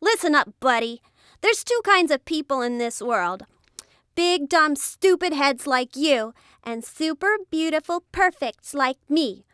Listen up, buddy. There's two kinds of people in this world big, dumb, stupid heads like you, and super beautiful perfects like me.